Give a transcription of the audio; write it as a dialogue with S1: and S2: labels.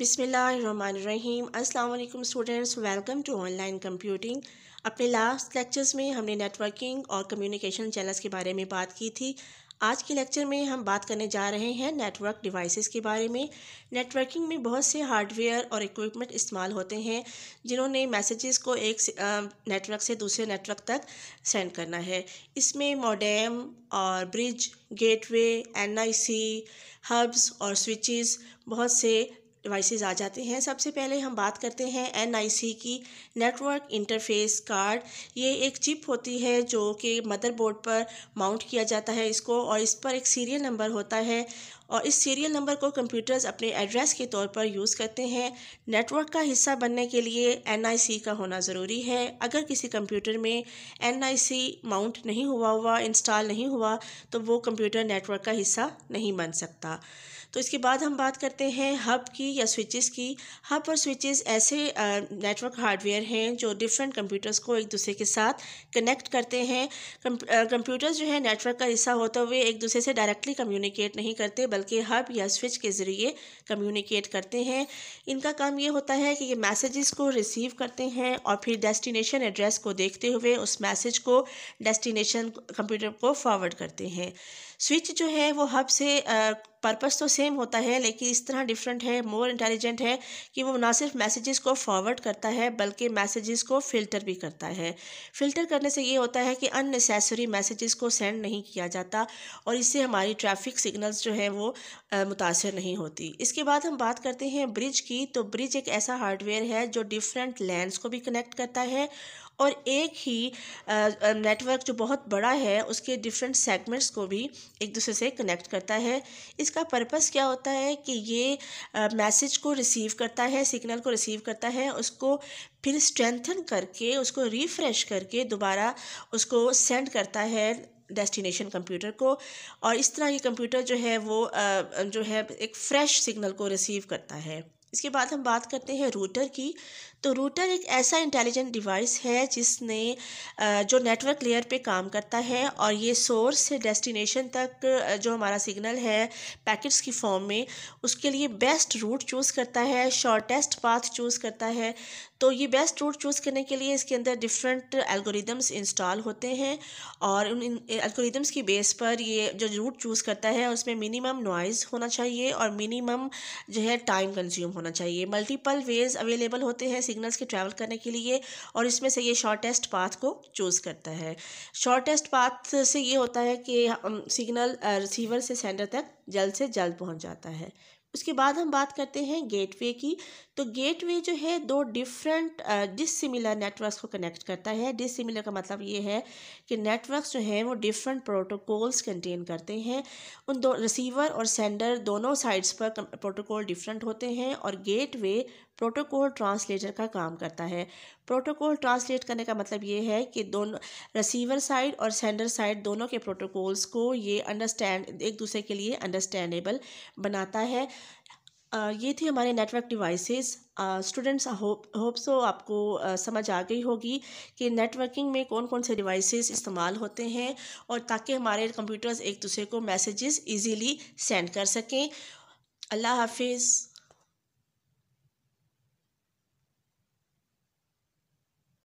S1: बिसमीम अल्लाम students welcome to online computing अपने लास्ट लेक्चर्स में हमने नेटवर्किंग और कम्युनिकेशन चैनल्स के बारे में बात की थी आज के लेक्चर में हम बात करने जा रहे हैं नेटवर्क डिवाइसेस के बारे में नेटवर्किंग में बहुत से हार्डवेयर और इक्विपमेंट इस्तेमाल होते हैं जिन्होंने मैसेजेस को एक नेटवर्क से दूसरे नेटवर्क तक सेंड करना है इसमें मॉडेम और ब्रिज गेटवे एनआईसी हब्स और स्विचेस बहुत से डिवाइसेस आ जाते हैं सबसे पहले हम बात करते हैं एन की नेटवर्क इंटरफेस कार्ड ये एक चिप होती है जो कि मदरबोर्ड पर माउंट किया जाता है इसको और इस पर एक सीरियल नंबर होता है और इस सीरियल नंबर को कंप्यूटर्स अपने एड्रेस के तौर पर यूज़ करते हैं नेटवर्क का हिस्सा बनने के लिए एन का होना ज़रूरी है अगर किसी कंप्यूटर में एन माउंट नहीं हुआ हुआ इंस्टॉल नहीं हुआ तो वो कंप्यूटर नेटवर्क का हिस्सा नहीं बन सकता तो इसके बाद हम बात करते हैं हब की या स्विचेस की हब और स्विचेस ऐसे नेटवर्क हार्डवेयर हैं जो डिफरेंट कंप्यूटर्स को एक दूसरे के साथ कनेक्ट करते हैं कंप्यूटर्स जो है नेटवर्क का हिस्सा होते हुए एक दूसरे से डायरेक्टली कम्युनिकेट नहीं करते बल्कि के हब या स्विच के ज़रिए कम्युनिकेट करते हैं इनका काम ये होता है कि ये मैसेजेस को रिसीव करते हैं और फिर डेस्टिनेशन एड्रेस को देखते हुए उस मैसेज को डेस्टिनेशन कंप्यूटर को फॉरवर्ड करते हैं स्विच जो है वो हब से पर्पस तो सेम होता है लेकिन इस तरह डिफरेंट है मोर इंटेलिजेंट है कि वो ना सिर्फ मैसेजेस को फॉरवर्ड करता है बल्कि मैसेजेस को फ़िल्टर भी करता है फ़िल्टर करने से ये होता है कि अननेसेसरी मैसेजेस को सेंड नहीं किया जाता और इससे हमारी ट्रैफिक सिग्नल्स जो है वो मुतासर नहीं होती इसके बाद हम बात करते हैं ब्रिज की तो ब्रिज एक ऐसा हार्डवेयर है जो डिफरेंट लैंड को भी कनेक्ट करता है और एक ही नेटवर्क जो बहुत बड़ा है उसके डिफरेंट सेगमेंट्स को भी एक दूसरे से कनेक्ट करता है इसका पर्पस क्या होता है कि ये मैसेज को रिसीव करता है सिग्नल को रिसीव करता है उसको फिर स्ट्रेंथन करके उसको रिफ़्रेश करके दोबारा उसको सेंड करता है डेस्टिनेशन कंप्यूटर को और इस तरह ये कंप्यूटर जो है वो जो है एक फ़्रेश सिग्नल को रिसीव करता है इसके बाद हम बात करते हैं रूटर की तो रूटर एक ऐसा इंटेलिजेंट डिवाइस है जिसने जो नेटवर्क लेयर पे काम करता है और ये सोर्स से डेस्टिनेशन तक जो हमारा सिग्नल है पैकेट्स की फॉर्म में उसके लिए बेस्ट रूट चूज़ करता है शॉर्टेस्ट पाथ चूज़ करता है तो ये बेस्ट रूट चूज़ करने के लिए इसके अंदर डिफरेंट एल्गोरिदम्स इंस्टॉल होते हैं और उन एल्गोरिदम्स की बेस पर ये जो रूट चूज़ करता है उसमें मिनिमम नॉइज़ होना चाहिए और मिनिमम जो है टाइम कंज्यूम होना चाहिए मल्टीपल वेज अवेलेबल होते हैं सिग्नल्स के ट्रैवल करने के लिए और इसमें से ये शॉर्टेस्ट पाथ को चूज़ करता है शॉर्टेस्ट पाथ से ये होता है कि सिग्नल um, रिसीवर uh, से सेंडर तक जल्द से जल्द पहुंच जाता है उसके बाद हम बात करते हैं गेटवे की तो गेटवे जो है दो डिफरेंट डिसिमिलर नेटवर्क्स को कनेक्ट करता है डिसिमिलर का मतलब ये है कि नेटवर्क्स जो हैं वो डिफरेंट प्रोटोकॉल्स कंटेन करते हैं उन दो रिसीवर और सेंडर दोनों साइड्स पर प्रोटोकॉल डिफरेंट होते हैं और गेटवे प्रोटोकॉल ट्रांसलेटर का काम करता है प्रोटोकॉल ट्रांसलेट करने का मतलब ये है कि दोनों रिसीवर साइड और सेंडर साइड दोनों के प्रोटोकॉल्स को ये अंडरस्टैंड एक दूसरे के लिए अंडरस्टैंडेबल बनाता है ये थे हमारे network devices students hope so आपको uh, समझ आ गई होगी कि नेटवर्किंग में कौन कौन से डिवाइसेस इस्तेमाल होते हैं और ताकि हमारे कंप्यूटर्स एक दूसरे को मैसेजेस इजीली सेंड कर सकें अल्लाह हाफिज़